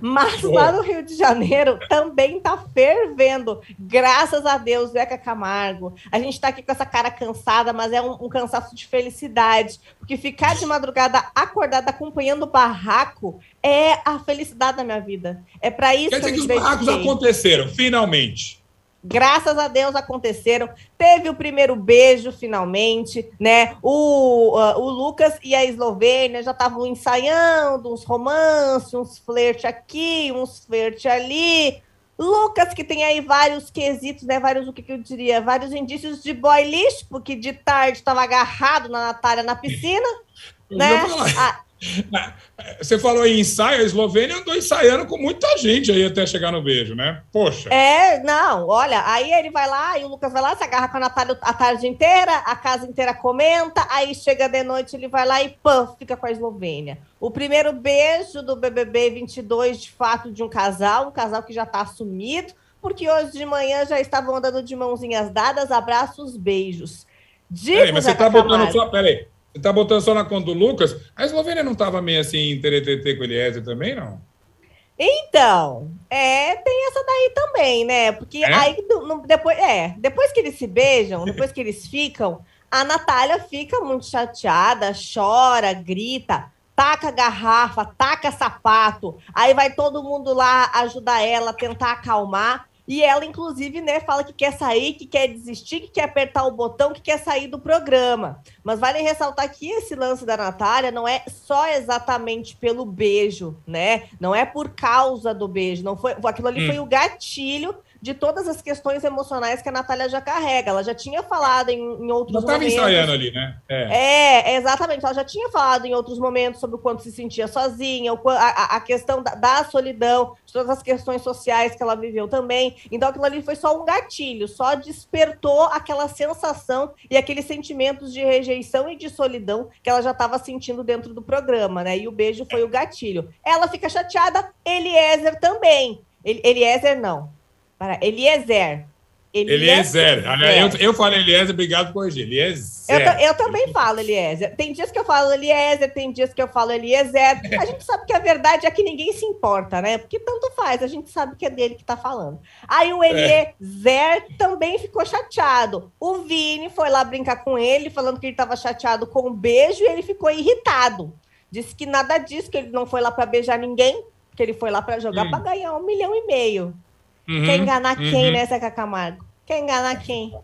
Mas é. lá no Rio de Janeiro também tá fervendo. Graças a Deus, Zeca Camargo. A gente está aqui com essa cara cansada, mas é um, um, cansaço de felicidade. Porque ficar de madrugada acordada acompanhando o barraco é a felicidade da minha vida. É para isso Quer que, dizer eu me que os barracos aconteceram, finalmente graças a Deus aconteceram. Teve o primeiro beijo, finalmente, né? O, uh, o Lucas e a Eslovênia já estavam ensaiando uns romances, uns flerte aqui, uns flerte ali. Lucas, que tem aí vários quesitos, né? Vários, o que, que eu diria? Vários indícios de boy lixo, porque de tarde estava agarrado na Natália na piscina, né? A, você falou em ensaio, a Eslovênia andou ensaiando com muita gente aí até chegar no beijo, né? Poxa. É, não, olha, aí ele vai lá e o Lucas vai lá, se agarra com a Natália a tarde inteira, a casa inteira comenta, aí chega de noite, ele vai lá e pã, fica com a Eslovênia. O primeiro beijo do BBB 22, de fato, de um casal, um casal que já está assumido, porque hoje de manhã já estavam andando de mãozinhas dadas, abraços, beijos. peraí, mas você está botando sua. Peraí. Você tá botando só na conta do Lucas. A Eslovênia não tava meio assim em com o Eliezer também, não? Então, é, tem essa daí também, né? Porque é? aí depois, é, depois que eles se beijam, depois que eles ficam, a Natália fica muito chateada, chora, grita, taca garrafa, taca sapato. Aí vai todo mundo lá ajudar ela, tentar acalmar. E ela, inclusive, né, fala que quer sair, que quer desistir, que quer apertar o botão, que quer sair do programa. Mas vale ressaltar que esse lance da Natália não é só exatamente pelo beijo, né? Não é por causa do beijo. Não foi, aquilo ali hum. foi o gatilho de todas as questões emocionais que a Natália já carrega. Ela já tinha falado em, em outros Ela momentos. estava ensaiando ali, né? É. é. exatamente. Ela já tinha falado em outros momentos sobre o quanto se sentia sozinha, a, a questão da, da, solidão, de todas as questões sociais que ela viveu também. Então aquilo ali foi só um gatilho, só despertou aquela sensação e aqueles sentimentos de rejeição e de solidão que ela já estava sentindo dentro do programa, né? E o beijo foi o gatilho. Ela fica chateada, Eliezer também. Eliezer não, para Eliezer. Eliezer. Eliezer. Eu, eu falo Eliezer, obrigado por corrigir. Eliezer. Eu, eu, também falo Eliezer. Tem dias que eu falo Eliezer, tem dias que eu falo Eliezer. A gente sabe que a verdade é que ninguém se importa, né? Porque tanto faz, a gente sabe que é dele que tá falando. Aí o é. Eliezer é. também ficou chateado. O Vini foi lá brincar com ele, falando que ele estava chateado com um beijo e ele ficou irritado. Disse que nada disso, que ele não foi lá para beijar ninguém, que ele foi lá para jogar hum. para ganhar um milhão e meio. Uhum, Quer enganar uhum. quem, né, Zeca Camargo? Quer enganar quem?